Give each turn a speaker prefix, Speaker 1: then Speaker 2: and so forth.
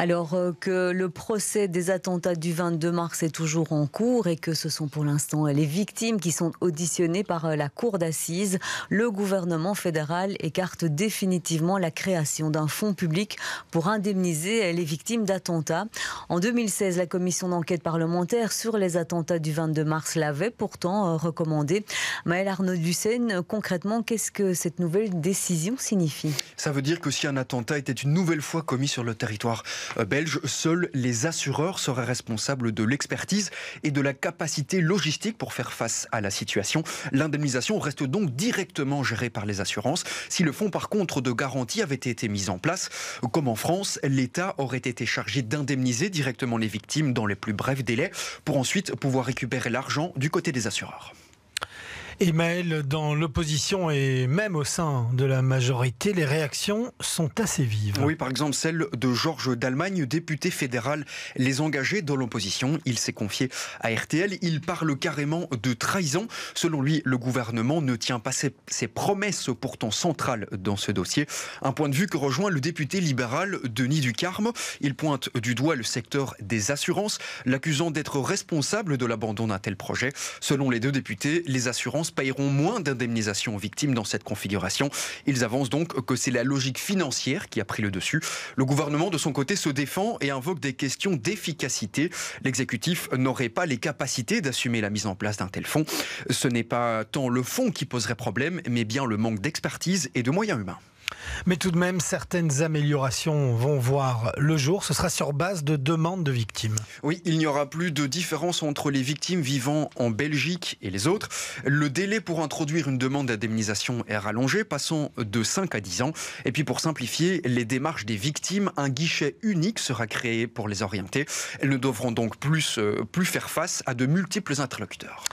Speaker 1: alors euh, que le procès des attentats du 22 mars est toujours en cours et que ce sont pour l'instant les victimes qui sont auditionnées par euh, la cour d'assises, le gouvernement fédéral écarte définitivement la création d'un fonds public pour indemniser les victimes d'attentats. En 2016, la commission d'enquête parlementaire sur les attentats du 22 mars l'avait pourtant euh, recommandé. Maël Arnaud Ducène, concrètement, qu'est-ce que cette nouvelle décision signifie
Speaker 2: Ça veut dire que si un attentat était une nouvelle fois commis sur le territoire euh, belge, seuls les assureurs seraient responsables de l'expertise et de la capacité logistique pour faire face à la situation. L'indemnisation reste donc directement gérée par les assurances. Si le fonds par contre de garantie avait été mis en place, comme en France, l'État aurait été chargé d'indemniser directement les victimes dans les plus brefs délais pour ensuite pouvoir récupérer l'argent du côté des assureurs.
Speaker 3: Emmaël, dans l'opposition et même au sein de la majorité, les réactions sont assez vives. Oui,
Speaker 2: par exemple celle de Georges d'Allemagne, député fédéral Les Engagés dans l'opposition. Il s'est confié à RTL. Il parle carrément de trahison. Selon lui, le gouvernement ne tient pas ses, ses promesses pourtant centrales dans ce dossier. Un point de vue que rejoint le député libéral Denis Ducarme. Il pointe du doigt le secteur des assurances, l'accusant d'être responsable de l'abandon d'un tel projet. Selon les deux députés, les assurances Payeront paieront moins d'indemnisation aux victimes dans cette configuration. Ils avancent donc que c'est la logique financière qui a pris le dessus. Le gouvernement, de son côté, se défend et invoque des questions d'efficacité. L'exécutif n'aurait pas les capacités d'assumer la mise en place d'un tel fonds. Ce n'est pas tant le fonds qui poserait problème, mais bien le manque d'expertise et de moyens humains.
Speaker 3: Mais tout de même, certaines améliorations vont voir le jour. Ce sera sur base de demandes de victimes.
Speaker 2: Oui, il n'y aura plus de différence entre les victimes vivant en Belgique et les autres. Le délai pour introduire une demande d'indemnisation est rallongé, passant de 5 à 10 ans. Et puis pour simplifier les démarches des victimes, un guichet unique sera créé pour les orienter. Elles ne devront donc plus, euh, plus faire face à de multiples interlocuteurs.